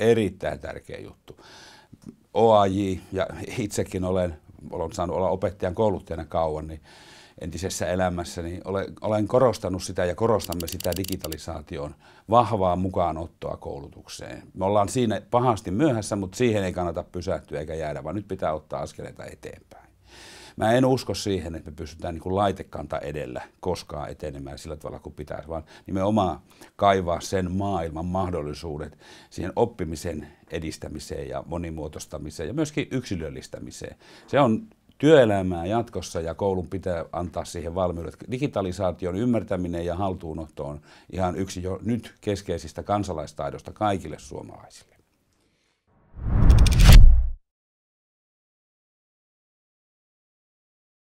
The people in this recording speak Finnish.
erittäin tärkeä juttu. OAJ, ja itsekin olen, olen saanut olla opettajan kouluttajana kauan, niin entisessä elämässäni niin olen, olen korostanut sitä ja korostamme sitä digitalisaation vahvaa mukaanottoa koulutukseen. Me ollaan siinä pahasti myöhässä, mutta siihen ei kannata pysähtyä eikä jäädä, vaan nyt pitää ottaa askeleita eteenpäin. Mä en usko siihen, että me pystytään niin kuin laitekanta edellä koskaan etenemään sillä tavalla kuin pitäisi, vaan nimenomaan kaivaa sen maailman mahdollisuudet siihen oppimisen edistämiseen ja monimuotoistamiseen ja myöskin yksilöllistämiseen. Se on työelämää jatkossa ja koulun pitää antaa siihen valmiudet. Digitalisaation ymmärtäminen ja haltuunotto on ihan yksi jo nyt keskeisistä kansalaistaidosta kaikille suomalaisille.